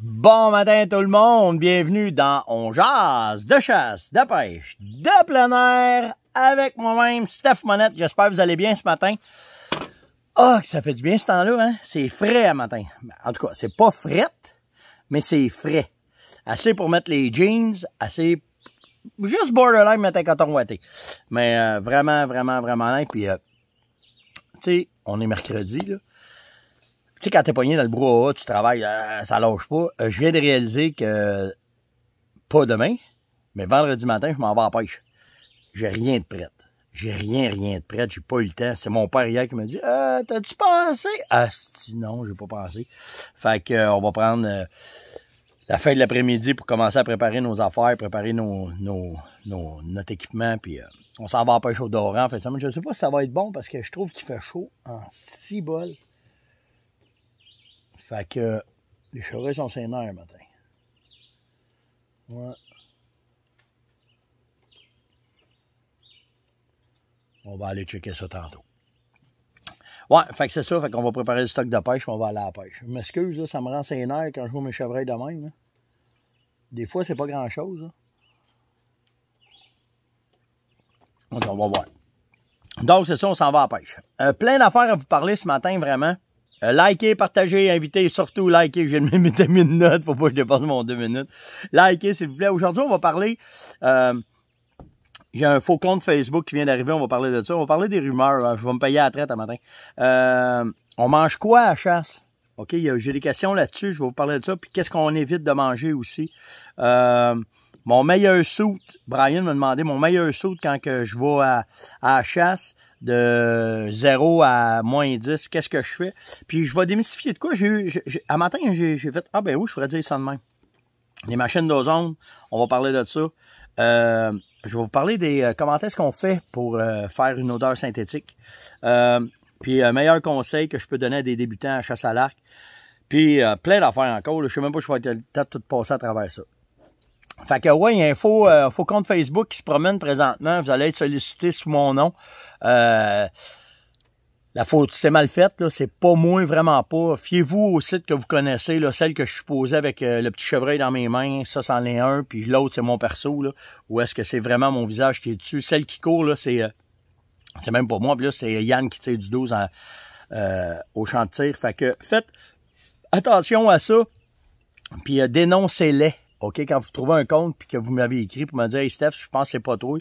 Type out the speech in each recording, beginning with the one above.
Bon matin tout le monde, bienvenue dans On jase de chasse, de pêche, de plein air avec moi-même Steph Monette. J'espère que vous allez bien ce matin. Ah, que ça fait du bien ce temps-là, hein? C'est frais à matin. En tout cas, c'est pas frette, mais c'est frais. Assez pour mettre les jeans, assez juste borderline mettre un coton ouaté. Mais euh, vraiment, vraiment, vraiment là. Puis, euh, tu sais, on est mercredi, là. Tu sais, quand t'es poigné dans le brouhaha, tu travailles, euh, ça lâche pas. Euh, je viens de réaliser que, pas demain, mais vendredi matin, je m'en vais à pêche. J'ai rien de prêt. J'ai rien, rien de prêt. J'ai pas eu le temps. C'est mon père hier qui m'a dit, euh, t'as-tu pensé? Ah, si, non, j'ai pas pensé. Fait que, euh, on va prendre euh, la fin de l'après-midi pour commencer à préparer nos affaires, préparer nos, nos, nos notre équipement, puis on s'en va à pêche au Doran. En fait, je sais pas si ça va être bon parce que je trouve qu'il fait chaud en six bols. Fait que les chevreuils sont ses nerfs matin. Ouais. On va aller checker ça tantôt. Ouais, fait que c'est ça, fait qu'on va préparer le stock de pêche, on va aller à la pêche. Je m'excuse, ça me rend ses nerfs quand je vois mes chevreuils de même. Des fois, c'est pas grand-chose. Donc, hein. on va voir. Donc, c'est ça, on s'en va à la pêche. Euh, plein d'affaires à vous parler ce matin, vraiment. Euh, likez, partagez, invitez, surtout likez. J'ai mis mes mettre minutes, notes faut pas que je dépasse mon deux minutes. Likez, s'il vous plaît. Aujourd'hui, on va parler... Euh, j'ai un faux compte Facebook qui vient d'arriver, on va parler de ça. On va parler des rumeurs. Hein. Je vais me payer à la traite à matin. Euh, on mange quoi à chasse? OK, j'ai des questions là-dessus, je vais vous parler de ça. Puis qu'est-ce qu'on évite de manger aussi? Euh, mon meilleur soute, Brian m'a demandé mon meilleur soute quand que je vais à, à chasse de 0 à moins 10, qu'est-ce que je fais? Puis je vais démystifier de quoi. J'ai, j'ai, à matin, j'ai, j'ai fait, ah ben oui, je pourrais dire ça de Les machines d'ozone, on va parler de ça. Euh, je vais vous parler des euh, comment est-ce qu'on fait pour euh, faire une odeur synthétique. puis un meilleur conseil que je peux donner à des débutants à chasse à l'arc. Puis plein d'affaires encore. Je sais même pas je vais être tout passer à travers ça. Fait que ouais, il y a un faux compte Facebook qui se promène présentement. Vous allez être sollicité sous mon nom. Euh, la faute, c'est mal faite, là, c'est pas moi, vraiment pas. Fiez-vous au site que vous connaissez, là, celle que je suis posé avec euh, le petit chevreuil dans mes mains, ça c'en est un, puis l'autre c'est mon perso, là, ou est-ce que c'est vraiment mon visage qui est dessus. Celle qui court, là, c'est, euh, c'est même pas moi, puis là, c'est Yann qui tire du 12 au champ de tir. Fait que faites attention à ça, puis dénoncez-les, OK? Quand vous trouvez un compte, puis que vous m'avez écrit pour me dire, hey Steph, je pense que c'est pas toi,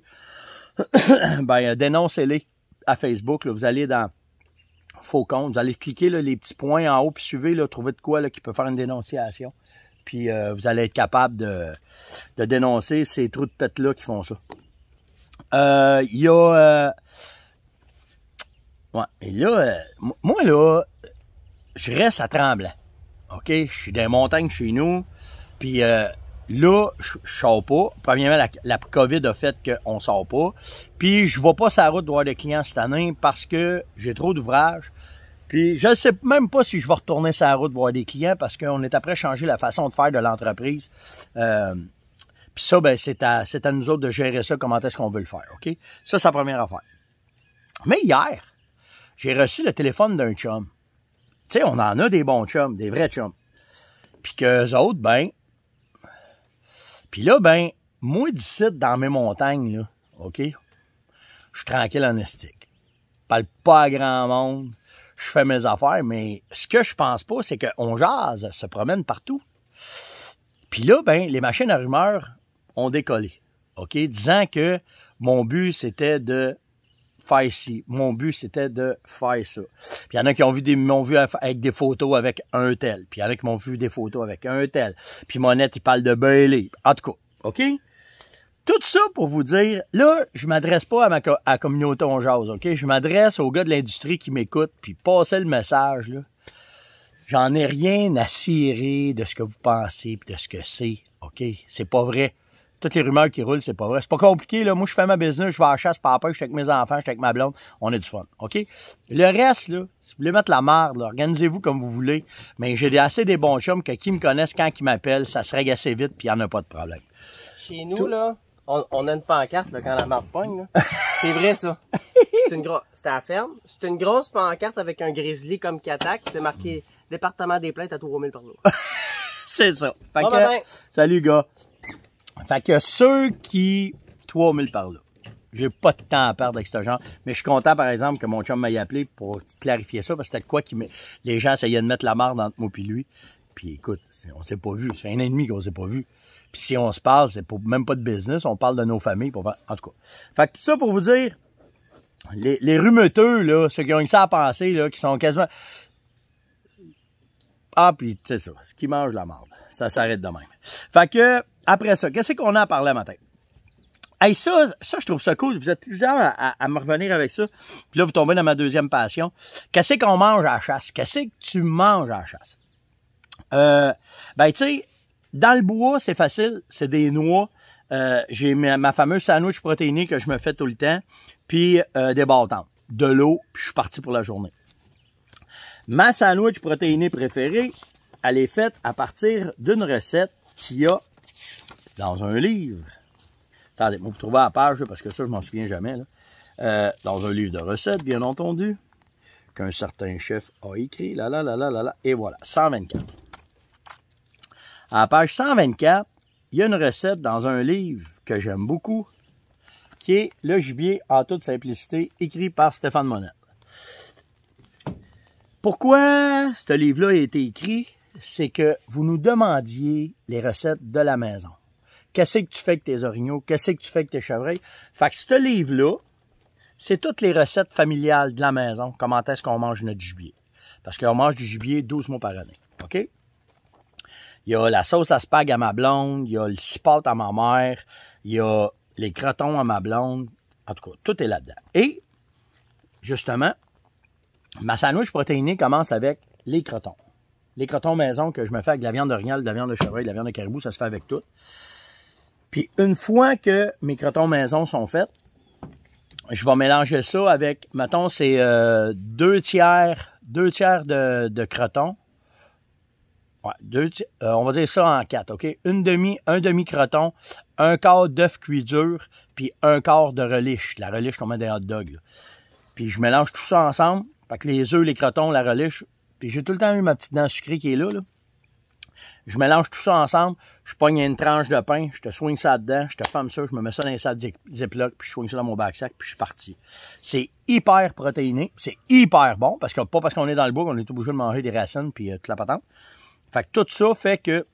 ben, euh, dénoncez-les à Facebook. Là. Vous allez dans faux compte, vous allez cliquer les petits points en haut, puis suivez, là, trouvez de quoi qui peut faire une dénonciation. Puis euh, vous allez être capable de, de dénoncer ces trous de pète-là qui font ça. Euh, il y a... Ouais, et là, moi, là, je reste à Tremblant. OK? Je suis dans les montagnes chez nous. Puis, euh, Là, je sors pas. Premièrement, la, la COVID a fait qu'on sort pas. Puis, je vais pas sa route voir des clients cette année parce que j'ai trop d'ouvrages. Puis, je ne sais même pas si je vais retourner sa route voir des clients parce qu'on est après changer la façon de faire de l'entreprise. Euh, puis ça, ben, c'est à, nous autres de gérer ça, comment est-ce qu'on veut le faire, OK? Ça, c'est la première affaire. Mais hier, j'ai reçu le téléphone d'un chum. Tu sais, on en a des bons chums, des vrais chums. Puis qu'eux autres, ben, puis là, ben, moi d'ici, dans mes montagnes, là, OK, je suis tranquille en estique. Je parle pas à grand monde. Je fais mes affaires, mais ce que je pense pas, c'est qu'on jase, se promène partout. Puis là, ben, les machines à rumeurs ont décollé. OK, disant que mon but, c'était de faire ici. Mon but, c'était de faire ça. Puis il y en a qui ont vu des, m'ont vu avec des photos avec un tel. Puis il y en a qui m'ont vu des photos avec un tel. Puis Monette, il parle de Bailey. En tout cas, OK? Tout ça pour vous dire, là, je m'adresse pas à ma communauté on jase, OK? Je m'adresse aux gars de l'industrie qui m'écoutent, puis passez le message, là. J'en ai rien à cirer de ce que vous pensez, puis de ce que c'est, OK? C'est pas vrai toutes les rumeurs qui roulent, c'est pas vrai. C'est pas compliqué, là. Moi, je fais ma business, je vais à chasse papa, je suis avec mes enfants, je suis avec ma blonde. On a du fun, OK? Le reste, là, si vous voulez mettre la merde, organisez-vous comme vous voulez. Mais j'ai assez des bons chums que qui me connaissent, quand qui m'appellent, ça se règle assez vite, puis il n'y en a pas de problème. Chez nous, là, on, a une pancarte, quand la marde pogne, C'est vrai, ça. C'est une grosse... C'était à la ferme. C'est une grosse pancarte avec un grizzly comme qui attaque. C'est marqué « Département des plaintes à 3000 par jour ». C'est ça. que, salut, gars. Fait que ceux qui... 3000 par là. J'ai pas de temps à perdre avec ce genre. Mais je suis content, par exemple, que mon chum m'ait appelé pour clarifier ça, parce que c'était quoi qui les gens essayaient de mettre la marde entre moi et lui. Puis écoute, on s'est pas vu. C'est un ennemi qu'on s'est pas vu. Puis si on se parle, c'est pour même pas de business, on parle de nos familles. Pour... En tout cas. Fait que tout ça pour vous dire, les, les rumeuteux, là, ceux qui ont une ça à penser, là, qui sont quasiment... Ah, puis c'est ça, qui mangent la marde. Ça s'arrête de même. Fait que... Après ça, qu'est-ce qu'on a à parler matin? Hey, ça, ça, je trouve ça cool. Vous êtes plusieurs à, me revenir avec ça. Puis là, vous tombez dans ma deuxième passion. Qu'est-ce qu'on mange à la chasse? Qu'est-ce que tu manges à la chasse? Euh, ben, tu sais, dans le bois, c'est facile. C'est des noix. Euh, j'ai ma, fameuse sandwich protéinée que je me fais tout le temps. Puis euh, des bâtons. De l'eau. Puis je suis parti pour la journée. Ma sandwich protéinée préférée, elle est faite à partir d'une recette qui a dans un livre, attendez, vous trouver la page, parce que ça, je m'en souviens jamais, euh, dans un livre de recettes, bien entendu, qu'un certain chef a écrit, là, là, là, là, là, là, et voilà, 124. À la page 124, il y a une recette dans un livre que j'aime beaucoup, qui est Le gibier en toute simplicité, écrit par Stéphane Monette. Pourquoi ce livre-là a été écrit? C'est que vous nous demandiez les recettes de la maison. Qu'est-ce que tu fais avec tes orignaux? Qu'est-ce que tu fais avec tes chevreuils? Fait que ce livre-là, c'est toutes les recettes familiales de la maison. Comment est-ce qu'on mange notre gibier? Parce qu'on mange du gibier 12 mois par année. OK? Il y a la sauce à spag à ma blonde, il y a le cipote à ma mère, il y a les crotons à ma blonde. En tout cas, tout est là-dedans. Et, justement, ma sandwich protéinée commence avec les crotons. Les crotons maison que je me fais avec de la viande d'orignal, de la viande de chevreuil, de la viande de caribou, ça se fait avec tout. Puis une fois que mes crotons maison sont faits, je vais mélanger ça avec, mettons, c'est euh, deux tiers, deux tiers de, crotons euh, on va dire ça en quatre, OK? Une demi, un demi-croton, un quart d'œuf cuit dur, puis un quart de reliche. La reliche, qu'on met des hot dogs. Puis je mélange tout ça ensemble. Fait que les œufs, les crotons, la reliche. Puis j'ai tout le temps eu ma petite dent sucrée qui est là. Je mélange tout ça ensemble je pogne une tranche de pain, je te soigne ça dedans, je te femme ça, je me mets ça dans les de Ziploc, puis je soigne ça dans mon bague-sac, puis je suis parti. C'est hyper protéiné, c'est hyper bon, parce que pas parce qu'on est dans le bois qu'on est obligé de manger des racines puis euh, toute la patente. Fait que tout ça fait que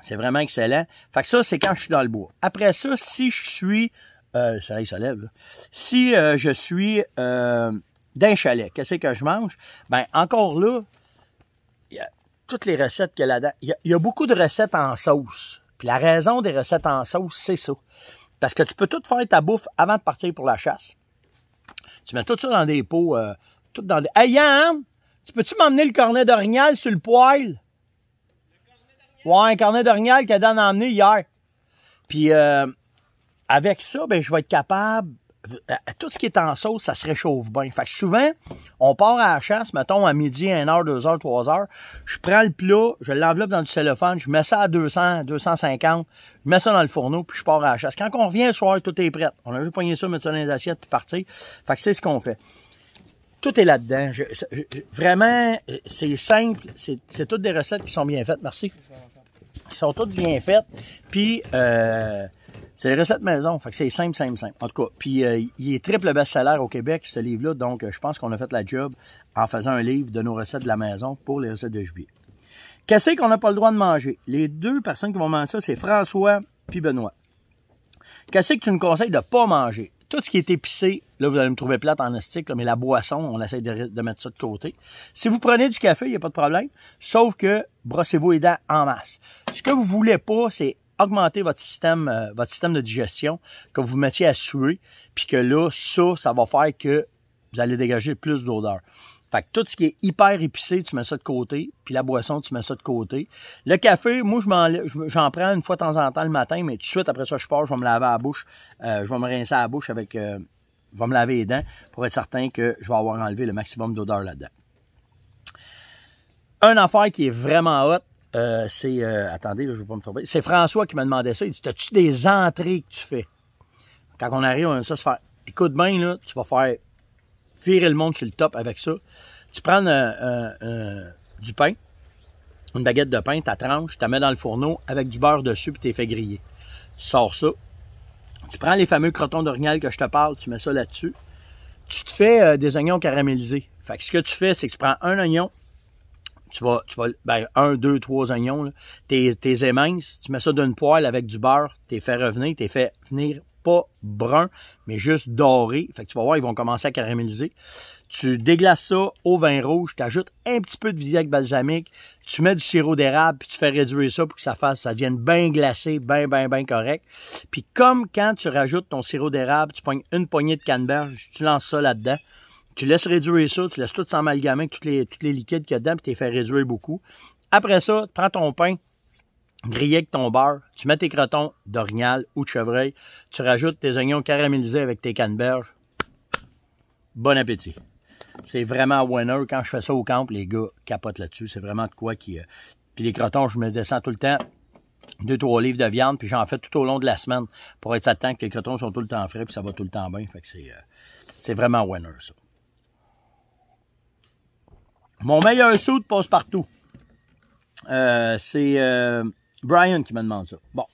c'est vraiment excellent. Fait que ça, c'est quand je suis dans le bois. Après ça, si je suis... Euh, le soleil se lève, Si euh, je suis euh, d'un chalet, qu'est-ce que je mange? Ben, encore là, toutes les recettes qu'il y a là Il y a, beaucoup de recettes en sauce. Puis la raison des recettes en sauce, c'est ça. Parce que tu peux tout faire ta bouffe avant de partir pour la chasse. Tu mets tout ça dans des pots, euh, tout dans des... Hey, Yann, tu peux-tu m'emmener le cornet d'orignal sur le poêle? ouais, un cornet d'orignal qu'Adam a emmené hier. Puis euh, avec ça, ben, je vais être capable euh, tout ce qui est en sauce, ça se réchauffe bien. Fait que souvent, on part à la chasse, mettons, à midi, 1h, 2h, 3h. Je prends le plat, je l'enveloppe dans du cellophane, je mets ça à 200, 250, je mets ça dans le fourneau, puis je pars à la chasse. Quand on revient le soir, tout est prêt. On a juste poigné ça, mettre ça dans les assiettes, puis partir. Fait que c'est ce qu'on fait. Tout est là-dedans. vraiment, c'est simple. C'est toutes des recettes qui sont bien faites. Merci. Qui sont toutes bien faites. Puis, euh, c'est les recettes maison. Fait que c'est simple, simple, simple. En tout cas, puis euh, il est triple best salaire au Québec, ce livre-là. Donc, euh, je pense qu'on a fait la job en faisant un livre de nos recettes de la maison pour les recettes de juillet. Qu'est-ce qu'on n'a pas le droit de manger? Les deux personnes qui vont manger ça, c'est François puis Benoît. Qu'est-ce que tu nous conseilles de pas manger? Tout ce qui est épicé, là, vous allez me trouver plate en estique, mais la boisson, on essaie de, mettre ça de côté. Si vous prenez du café, il n'y a pas de problème, sauf que brossez-vous les dents en masse. Ce que vous voulez pas, c'est augmenter votre système, euh, votre système de digestion, que vous vous mettiez à suer, puis que là, ça, ça va faire que vous allez dégager plus d'odeur. Fait que tout ce qui est hyper épicé, tu mets ça de côté. Puis la boisson, tu mets ça de côté. Le café, moi, j'en prends une fois de temps en temps le matin, mais tout de suite, après ça, je pars, je vais me laver la bouche. Euh, je vais me rincer la bouche avec... Euh, je vais me laver les dents pour être certain que je vais avoir enlevé le maximum d'odeur là-dedans. Un affaire qui est vraiment hot, euh, c'est. Euh, attendez, je ne veux pas me tromper. C'est François qui m'a demandé ça. Il dit « tu des entrées que tu fais Quand on arrive, on aime ça se faire. Écoute bien, là, tu vas faire virer le monde sur le top avec ça. Tu prends euh, du pain, une baguette de pain, ta tranche, tu la mets dans le fourneau avec du beurre dessus, puis tu fait griller. Tu sors ça. Tu prends les fameux crotons d'orignal que je te parle, tu mets ça là-dessus. Tu te fais des oignons caramélisés. ce que tu fais, c'est que tu prends un oignon, tu vas, tu vas, ben, un, deux, trois oignons, T'es, t'es éminces, tu mets ça d'une poêle avec du beurre, t'es fait revenir, t'es fait venir pas brun, mais juste doré. Fait que tu vas voir, ils vont commencer à caraméliser. Tu déglaces ça au vin rouge, tu ajoutes un petit peu de vinaigre balsamique, tu mets du sirop d'érable, puis tu fais réduire ça pour que ça fasse, ça devienne bien glacé, bien, bien, bien correct. Puis comme quand tu rajoutes ton sirop d'érable, tu pognes une poignée de canneberge, tu lances ça là-dedans. Tu laisses réduire ça, tu laisses tout s'amalgamer tous les, toutes les liquides qu'il y a dedans, puis tu les fais réduire beaucoup. Après ça, tu prends ton pain, grillé avec ton beurre, tu mets tes crotons d'orignal ou de chevreuil, tu rajoutes tes oignons caramélisés avec tes canneberges. Bon appétit. C'est vraiment winner. Quand je fais ça au camp, les gars capotent là-dessus. C'est vraiment de quoi qui. Euh, puis les crotons, je me descends tout le temps deux, trois livres de viande, puis j'en fais tout au long de la semaine pour être certain que les crotons sont tout le temps frais, puis ça va tout le temps bien. Fait que c'est, euh, c'est vraiment winner, ça. Mon meilleur saut de passe-partout. Euh, c'est euh, Brian qui me demande ça. Bon.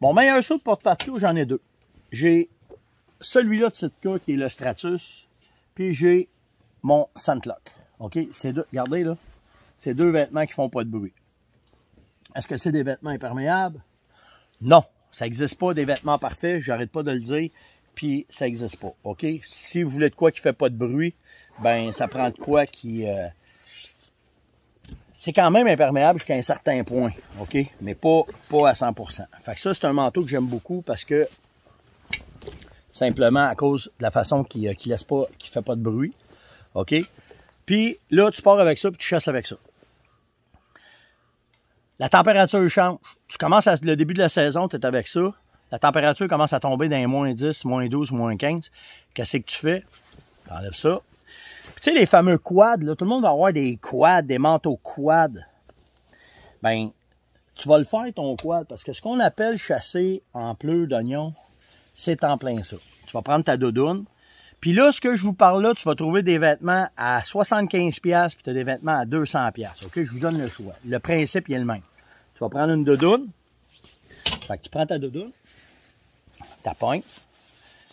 Mon meilleur saut de passe-partout, j'en ai deux. J'ai celui-là de cette cas qui est le Stratus, puis j'ai mon Sandlock. OK? C'est deux, regardez là, c'est deux vêtements qui font pas de bruit. Est-ce que c'est des vêtements imperméables? Non, ça n'existe pas des vêtements parfaits, j'arrête pas de le dire, puis ça n'existe pas. OK? Si vous voulez de quoi qui fait pas de bruit, ben ça prend de quoi qui... Euh, c'est quand même imperméable jusqu'à un certain point, OK? Mais pas, pas à 100%. Fait que ça, c'est un manteau que j'aime beaucoup parce que, simplement à cause de la façon qu'il ne euh, laisse pas, fait pas de bruit, OK? Puis là, tu pars avec ça, puis tu chasses avec ça. La température change. Tu commences le début de la saison, tu es avec ça. La température commence à tomber dans moins 10, moins 12, moins 15. Qu'est-ce que tu fais? Tu enlèves ça, tu sais, les fameux quads, tout le monde va avoir des quads, des manteaux quads. Ben, tu vas le faire ton quad, parce que ce qu'on appelle chasser en pleurs d'oignons, c'est en plein ça. Tu vas prendre ta doudoune, puis là, ce que je vous parle là, tu vas trouver des vêtements à 75$, puis tu as des vêtements à 200$. OK? Je vous donne le choix. Le principe, il est le même. Tu vas prendre une doudoune. Fait que tu prends ta doudoune, ta pointe.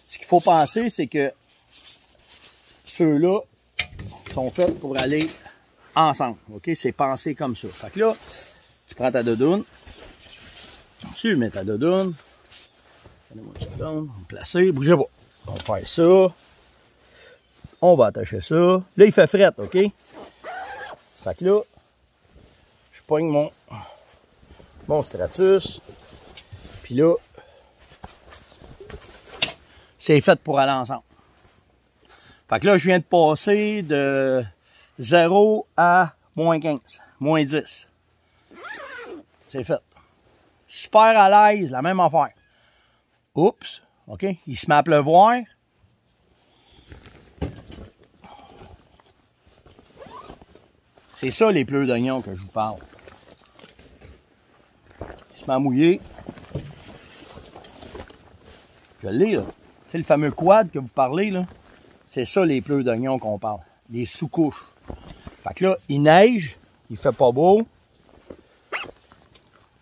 Ce qu'il faut penser, c'est que ceux-là, sont faites pour aller ensemble. OK? C'est pensé comme ça. Fait que là, tu prends ta doudoune, tu mets ta doudoune, On moi une on placer, bougez pas. On fait ça. On va attacher ça. Là, il fait fret, OK? Fait que là, je pogne mon, mon stratus. Puis là, c'est fait pour aller ensemble. Fait que là, je viens de passer de 0 à moins 15, moins 10. C'est fait. Super à l'aise, la même affaire. Oups, OK, il se met à pleuvoir. C'est ça les pleurs d'oignons que je vous parle. Il se met à mouiller. Je l'ai, là. C'est le fameux quad que vous parlez, là. C'est ça les pleurs d'oignons qu'on parle, les sous-couches. Fait que là, il neige, il fait pas beau.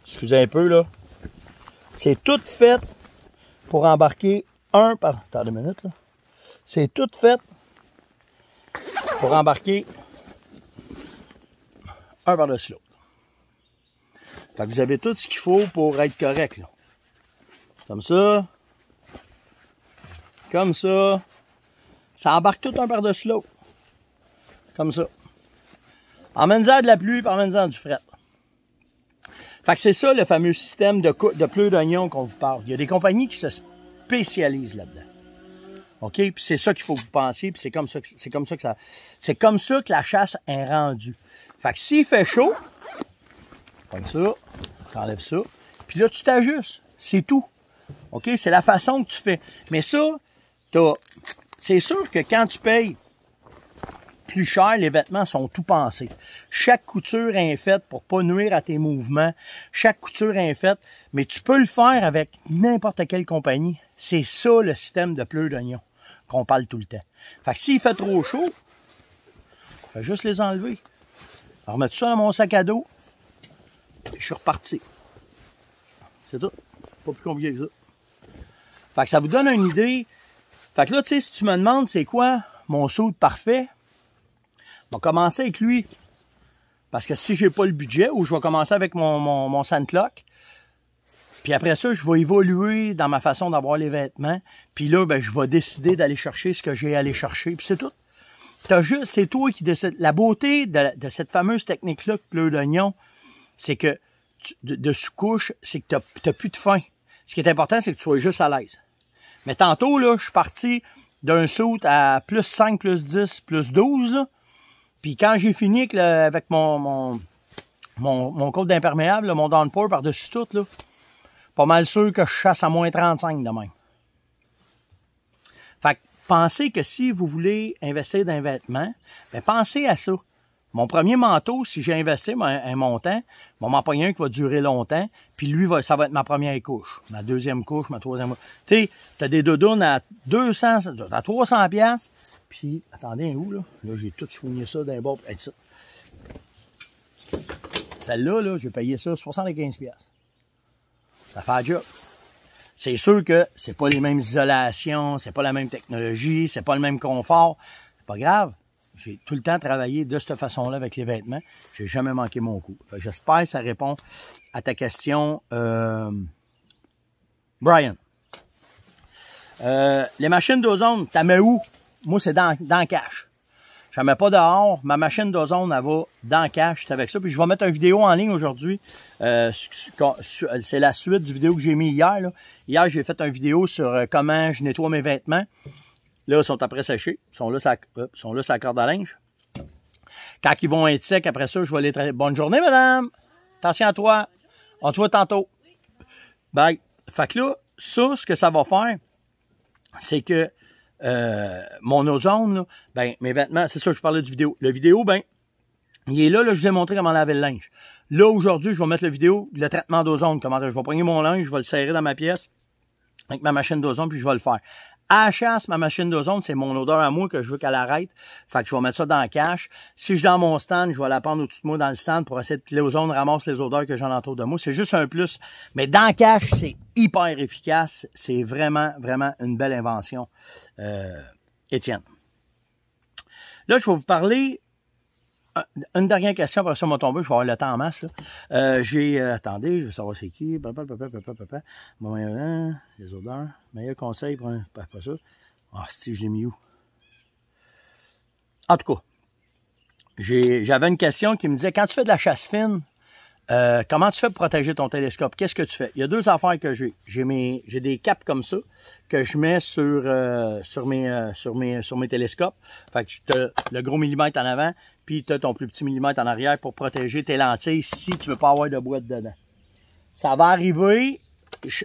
Excusez un peu, là. C'est tout fait pour embarquer un par... Attendez une minute, là. C'est tout fait pour embarquer un par-dessus l'autre. Fait que vous avez tout ce qu'il faut pour être correct, là. Comme ça. Comme ça. Ça embarque tout un par-dessus l'autre. Comme ça. même en de la pluie, par emmène-en du fret. Fait que c'est ça le fameux système de, de d'oignon qu'on vous parle. Il y a des compagnies qui se spécialisent là-dedans. OK? Puis c'est ça qu'il faut que vous pensiez, puis c'est comme ça que c'est comme ça que ça. C'est comme ça que la chasse est rendue. Fait que s'il fait chaud, comme ça, t'enlèves ça, puis là, tu t'ajustes. C'est tout. OK? C'est la façon que tu fais. Mais ça, t'as c'est sûr que quand tu payes plus cher, les vêtements sont tout pensés. Chaque couture est faite pour pas nuire à tes mouvements. Chaque couture est faite, mais tu peux le faire avec n'importe quelle compagnie. C'est ça le système de pleurs d'oignon qu'on parle tout le temps. Fait que s'il fait trop chaud, je faut juste les enlever. Je remettre ça dans mon sac à dos. Et je suis reparti. C'est tout. Pas plus compliqué que ça. Fait que ça vous donne une idée fait que là, tu sais, si tu me demandes c'est quoi mon saut parfait, je va commencer avec lui. Parce que si j'ai pas le budget, ou je vais commencer avec mon, mon, mon puis après ça, je vais évoluer dans ma façon d'avoir les vêtements. Puis là, ben, je vais décider d'aller chercher ce que j'ai à aller chercher. Puis c'est tout. T'as juste, c'est toi qui décides. La beauté de, cette fameuse technique-là, bleu d'oignon, c'est que de, de sous-couche, c'est que t'as, t'as plus de faim. Ce qui est important, c'est que tu sois juste à l'aise. Mais tantôt, là, je suis parti d'un saut à plus 5, plus 10, plus 12. Puis quand j'ai fini avec, mon, mon, code d'imperméable, mon downpour par-dessus tout, pas mal sûr que je chasse à moins 35 de même. Fait que pensez que si vous voulez investir dans un vêtement, ben pensez à ça. Mon premier manteau, si j'ai investi un, montant, mon m'en qui va durer longtemps, puis lui, va, ça va être ma première couche, ma deuxième couche, ma troisième couche. Tu sais, as des doudounes à 200, à 300 pièces puis, attendez, où, là? Là, j'ai tout soigné ça d'un bord. être ça. Celle-là, là, je j'ai payé ça 75 Ça fait un C'est sûr que c'est pas les mêmes isolations, c'est pas la même technologie, c'est pas le même confort. C'est pas grave. J'ai tout le temps travaillé de cette façon-là avec les vêtements. J'ai jamais manqué mon coup. J'espère que ça répond à ta question, euh, Brian. Euh, les machines d'ozone, t'as mets où? Moi, c'est dans, dans cache. Je mets pas dehors. Ma machine d'ozone, elle va dans le cache. avec ça. Puis je vais mettre une vidéo en ligne aujourd'hui. Euh, c'est la suite du vidéo que j'ai mis hier. Hier, j'ai fait une vidéo sur comment je nettoie mes vêtements. Là, ils sont après séchés. Ils sont là, ça, euh, sont là, ça corde à linge. Quand ils vont être secs, après ça, je vais les traiter. Bonne journée, madame! Attention à toi! On te voit tantôt! Bye! Fait que là, ça, ce que ça va faire, c'est que euh, mon ozone, ben, mes vêtements, c'est ça, je parlais du vidéo. Le vidéo, ben, il est là, là, je vous ai montré comment laver le linge. Là, aujourd'hui, je vais mettre le vidéo, le traitement d'ozone, comment je vais prendre mon linge, je vais le serrer dans ma pièce avec ma machine d'ozone, puis je vais le faire à chasse, ma machine d'ozone, c'est mon odeur à moi que je veux qu'elle arrête. Fait que je vais mettre ça dans le cache. Si je suis dans mon stand, je vais la prendre au-dessus de moi dans le stand pour essayer que l'ozone ramasse les odeurs que j'en entoure de moi. C'est juste un plus. Mais dans le cache, c'est hyper efficace. C'est vraiment, vraiment une belle invention. Euh, Étienne. Là, je vais vous parler une dernière question, après ça, m'a tombé, je vais avoir le temps en masse. Euh, j'ai, euh, attendez, je vais savoir c'est qui. Bon, les odeurs. Meilleur conseil pour un. Pas, ça. Ah, si, je l'ai mis où? En tout cas, j'avais une question qui me disait quand tu fais de la chasse fine, euh, comment tu fais pour protéger ton télescope? Qu'est-ce que tu fais? Il y a deux affaires que j'ai. J'ai des caps comme ça que je mets sur euh, euh, sur mes sur mes télescopes. Fait que te, le gros millimètre en avant, puis tu as ton plus petit millimètre en arrière pour protéger tes lentilles si tu veux pas avoir de boîte dedans. Ça va arriver.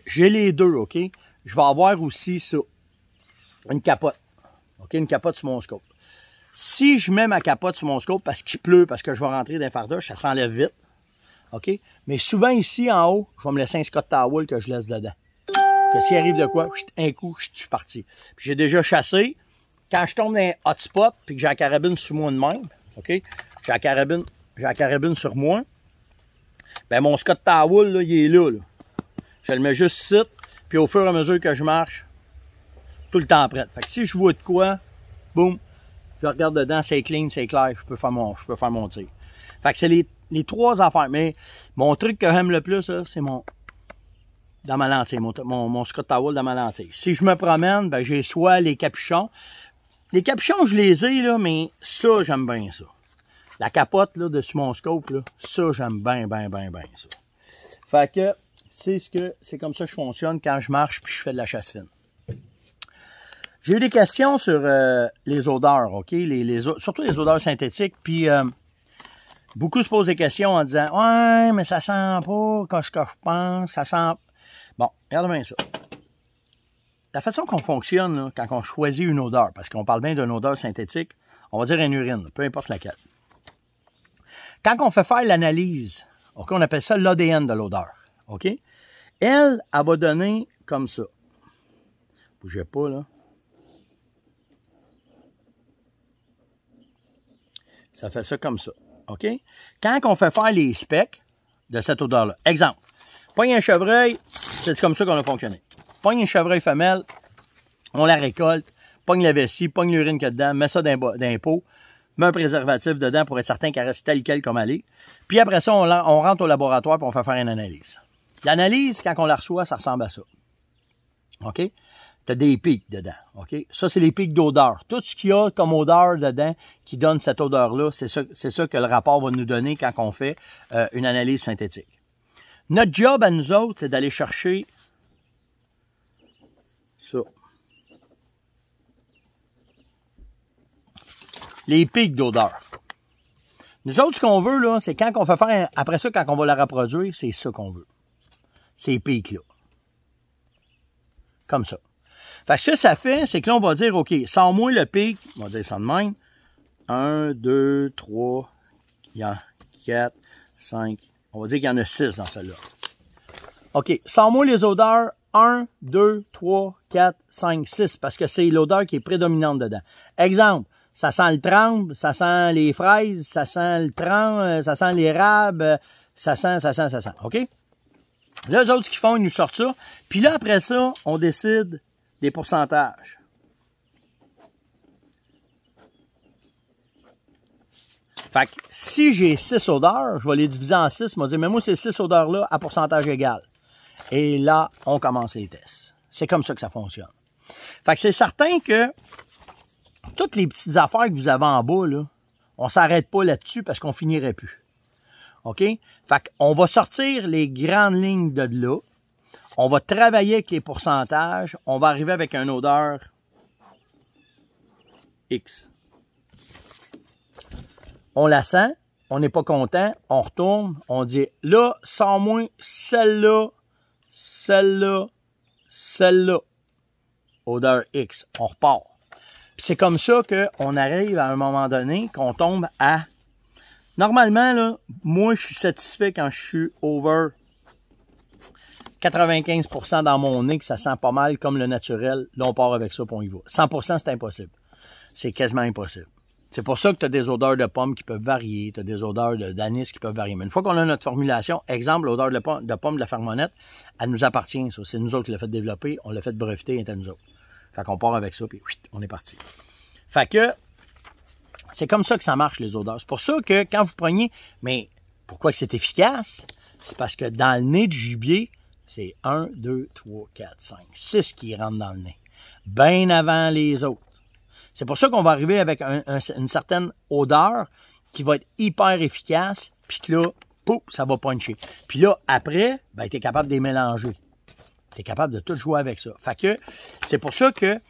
J'ai les deux, ok. Je vais avoir aussi ça, une capote, ok, une capote sur mon scope. Si je mets ma capote sur mon scope parce qu'il pleut, parce que je vais rentrer dans un fardoche, ça s'enlève vite. OK? Mais souvent ici, en haut, je vais me laisser un Scott Towel que je laisse dedans. Que s'il arrive de quoi, un coup, je suis parti. Puis j'ai déjà chassé. Quand je tombe dans un hotspot, puis que j'ai la carabine sur moi de même, OK? J'ai la carabine, j'ai sur moi. Ben mon Scott Towel, il est là, Je le mets juste ici, puis au fur et à mesure que je marche, tout le temps prêt. Fait si je vois de quoi, boum, je regarde dedans, c'est clean, c'est clair, je peux faire mon, je peux faire mon tir. Fait que c'est les les trois affaires. Mais mon truc que j'aime le plus, c'est mon dans ma lentille, mon, mon, dans ma lentille. Si je me promène, ben, j'ai soit les capuchons. Les capuchons, je les ai, là, mais ça, j'aime bien ça. La capote, là, dessus mon scope, là, ça, j'aime bien, bien, bien, bien ça. Fait que, c'est ce que, c'est comme ça que je fonctionne quand je marche puis je fais de la chasse fine. J'ai eu des questions sur euh, les odeurs, OK? Les, les, surtout les odeurs synthétiques, puis... Euh, Beaucoup se posent des questions en disant Ouais, mais ça sent pas quand ce que je pense, ça sent. Bon, regarde bien ça. La façon qu'on fonctionne quand on choisit une odeur, parce qu'on parle bien d'une odeur synthétique, on va dire une urine, peu importe laquelle. Quand on fait faire l'analyse, on appelle ça l'ADN de l'odeur. OK? Elle, elle, elle va donner comme ça. Bougez pas, là. Ça fait ça comme ça. Quand on fait faire les specs de cette odeur-là, exemple, pogne un chevreuil, c'est comme ça qu'on a fonctionné. Pogne une chevreuil femelle, on la récolte, pogne la vessie, pogne l'urine qu'il y a dedans, met ça dans un pot, met un préservatif dedans pour être certain qu'elle reste telle quelle comme elle est. Puis après ça, on, rentre au laboratoire pour on fait faire une analyse. L'analyse, quand on la reçoit, ça ressemble à ça. OK? tu des pics dedans. OK? Ça, c'est les pics d'odeur. Tout ce qu'il y a comme odeur dedans qui donne cette odeur-là, c'est ça, ça, que le rapport va nous donner quand on fait euh, une analyse synthétique. Notre job à nous autres, c'est d'aller chercher ça. Les pics d'odeur. Nous autres, ce qu'on veut, là, c'est quand on fait faire, après ça, quand on va la reproduire, c'est ça qu'on veut. Ces pics-là. Comme ça. Fait que ce que ça fait, c'est que là, on va dire, OK, sans moins le pic, on va dire ça de même. 1, 2, 3, 4, 5. On va dire qu'il y en a 6 dans celle-là. OK, sans moi les odeurs, 1, 2, 3, 4, 5, 6, parce que c'est l'odeur qui est prédominante dedans. Exemple, ça sent le tremble, ça sent les fraises, ça sent le tremble, euh, ça sent l'érable, euh, ça sent, ça sent, ça sent. OK? Là, autres, ce qu'ils font, ils nous sortent ça. Puis là, après ça, on décide des pourcentages. Fait que si j'ai 6 odeurs, je vais les diviser en 6. Je vais dire, mais moi, ces 6 odeurs-là à pourcentage égal. Et là, on commence les tests. C'est comme ça que ça fonctionne. Fait que c'est certain que toutes les petites affaires que vous avez en bas, là, on s'arrête pas là-dessus parce qu'on finirait plus. OK? Fait on va sortir les grandes lignes de là. On va travailler avec les pourcentages. On va arriver avec un odeur X. On la sent. On n'est pas content. On retourne. On dit là, sans moins, celle-là, celle-là, celle-là. Odeur X. On repart. C'est comme ça qu'on arrive à un moment donné, qu'on tombe à... Normalement, là, moi, je suis satisfait quand je suis over 95% dans mon nez que ça sent pas mal comme le naturel, là on part avec ça et on y va. 100% c'est impossible. C'est quasiment impossible. C'est pour ça que tu as des odeurs de pommes qui peuvent varier, tu as des odeurs d'anis qui peuvent varier. Mais une fois qu'on a notre formulation, exemple, l'odeur de, pomme, de la de la fermonette, elle nous appartient, ça. C'est nous autres qui l'a fait développer, on l'a fait breveter, et à nous autres. Fait qu'on part avec ça, puis on est parti. Fait que c'est comme ça que ça marche, les odeurs. C'est pour ça que quand vous preniez, mais pourquoi c'est efficace? C'est parce que dans le nez du gibier, c'est 1, 2, 3, 4, 5, 6 qui rentrent dans le nez. Bien avant les autres. C'est pour ça qu'on va arriver avec une certaine odeur qui va être hyper efficace, puis que là, pouf, ça va puncher. Puis là, après, ben, tu es capable de les mélanger. Tu es capable de tout jouer avec ça. Fait que c'est pour ça que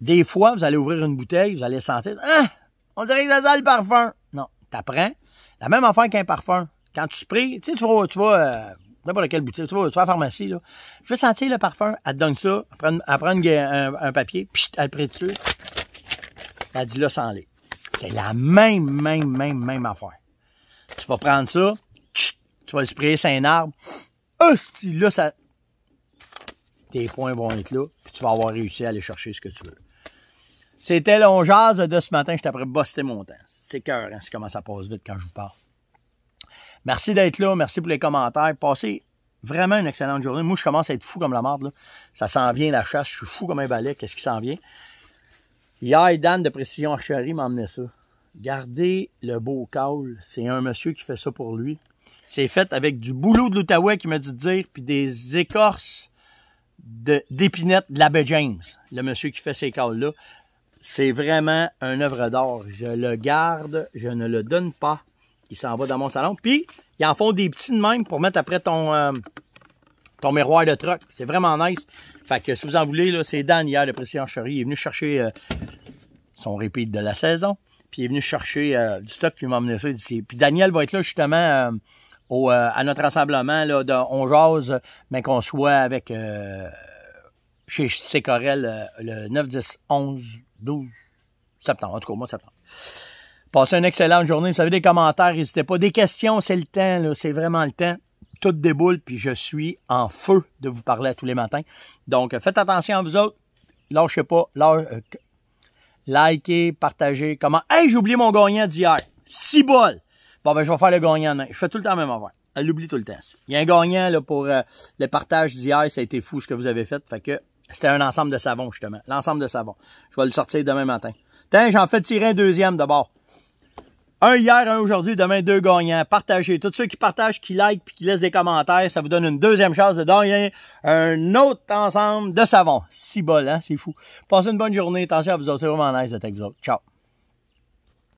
des fois, vous allez ouvrir une bouteille, vous allez sentir Ah! On dirait que ça a le parfum! Non, tu apprends La même affaire qu'un parfum. Quand tu sprays, tu sais, tu vois euh, n'importe quelle boutique, tu vas, tu vas à la pharmacie, là. je veux sentir le parfum, elle te donne ça, elle prend, un, papier, puis elle prête dessus, elle dit là, sans les. C'est la même, même, même, même affaire. Tu vas prendre ça, tu vas le sprayer sur un arbre, hostie, là, ça... Tes points vont être là, puis tu vas avoir réussi à aller chercher ce que tu veux. C'était long jazz de ce matin, je t'apprête bosser mon temps. C'est cœur, hein, c'est comment ça passe vite quand je vous parle. Merci d'être là. Merci pour les commentaires. Passez vraiment une excellente journée. Moi, je commence à être fou comme la marde. Là. Ça s'en vient, la chasse. Je suis fou comme un balai. Qu'est-ce qui s'en vient? Hier, Dan de Précision Archerie m'a emmené ça. Gardez le beau caule. C'est un monsieur qui fait ça pour lui. C'est fait avec du boulot de l'Outaouais qui m'a dit de dire, puis des écorces d'épinettes de, l'abbé James, le monsieur qui fait ces cales-là. C'est vraiment un œuvre d'art. Je le garde, je ne le donne pas. Il s'en va dans mon salon. Puis, ils en font des petits de même pour mettre après ton, euh, ton miroir de truck. C'est vraiment nice. Fait que si vous en voulez, c'est Daniel hier, le président Chéri. Il est venu chercher euh, son répit de la saison. Puis il est venu chercher euh, du stock, puis il m'a emmené ça d'ici. Puis Daniel va être là justement à notre rassemblement là, de On Jase, mais qu'on soit avec chez Secorrel le 9, 10, 11, 12 septembre. En tout cas, au mois de septembre. Passez une excellente journée. Vous avez des commentaires, n'hésitez pas. Des questions, c'est le temps, là. C'est vraiment le temps. Tout déboule, puis je suis en feu de vous parler à tous les matins. Donc, faites attention à vous autres. Lâchez pas. Euh, likez, partagez, comment. Hey, j'ai oublié mon gagnant d'hier. Six bols. Bon, ben, je vais faire le gagnant demain. Je fais tout le temps la même avoir Elle l'oublie tout le temps. Il y a un gagnant là, pour euh, le partage d'hier. Ça a été fou ce que vous avez fait. Fait que c'était un ensemble de savons, justement. L'ensemble de savons. Je vais le sortir demain matin. Tiens, j'en fais tirer un deuxième d'abord. Un hier, un aujourd'hui, demain deux gagnants. Partagez. Tous ceux qui partagent, qui likent puis qui laissent des commentaires, ça vous donne une deuxième chance de gagner un autre ensemble de savon. Si bol, hein, c'est fou. Passez une bonne journée. Attention à vous autres, c'est vraiment nice d'être avec vous autres. Ciao.